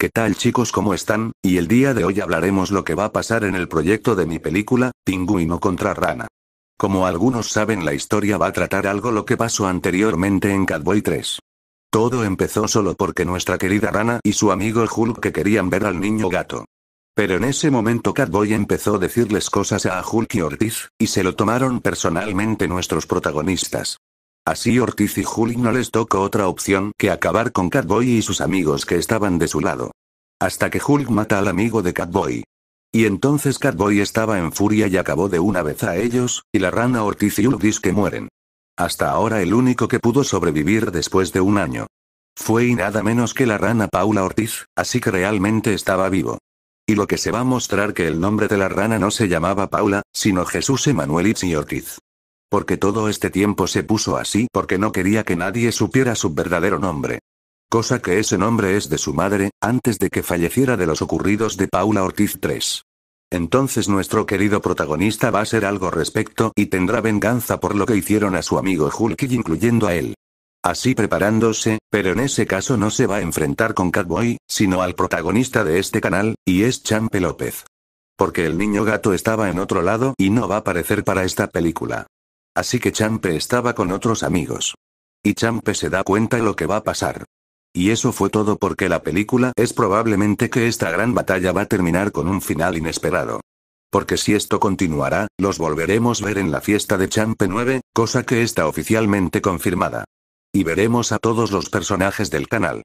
¿Qué tal chicos cómo están? Y el día de hoy hablaremos lo que va a pasar en el proyecto de mi película, Pingüino contra Rana. Como algunos saben la historia va a tratar algo lo que pasó anteriormente en Catboy 3. Todo empezó solo porque nuestra querida Rana y su amigo Hulk que querían ver al niño gato. Pero en ese momento Catboy empezó a decirles cosas a Hulk y Ortiz, y se lo tomaron personalmente nuestros protagonistas. Así Ortiz y Hulk no les tocó otra opción que acabar con Catboy y sus amigos que estaban de su lado. Hasta que Hulk mata al amigo de Catboy. Y entonces Catboy estaba en furia y acabó de una vez a ellos, y la rana Ortiz y Ulvis que mueren. Hasta ahora el único que pudo sobrevivir después de un año. Fue y nada menos que la rana Paula Ortiz, así que realmente estaba vivo. Y lo que se va a mostrar que el nombre de la rana no se llamaba Paula, sino Jesús Emanuel y Ortiz. Porque todo este tiempo se puso así porque no quería que nadie supiera su verdadero nombre. Cosa que ese nombre es de su madre, antes de que falleciera de los ocurridos de Paula Ortiz 3. Entonces nuestro querido protagonista va a ser algo respecto y tendrá venganza por lo que hicieron a su amigo Hulk incluyendo a él. Así preparándose, pero en ese caso no se va a enfrentar con Catboy, sino al protagonista de este canal, y es Champe López. Porque el niño gato estaba en otro lado y no va a aparecer para esta película. Así que Champe estaba con otros amigos. Y Champe se da cuenta de lo que va a pasar. Y eso fue todo porque la película es probablemente que esta gran batalla va a terminar con un final inesperado. Porque si esto continuará, los volveremos ver en la fiesta de Champe 9, cosa que está oficialmente confirmada. Y veremos a todos los personajes del canal.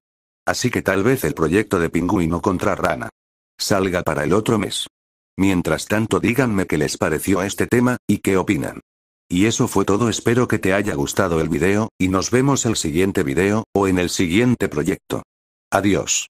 Así que tal vez el proyecto de Pingüino contra Rana salga para el otro mes. Mientras tanto díganme qué les pareció este tema, y qué opinan. Y eso fue todo espero que te haya gustado el video, y nos vemos el siguiente video, o en el siguiente proyecto. Adiós.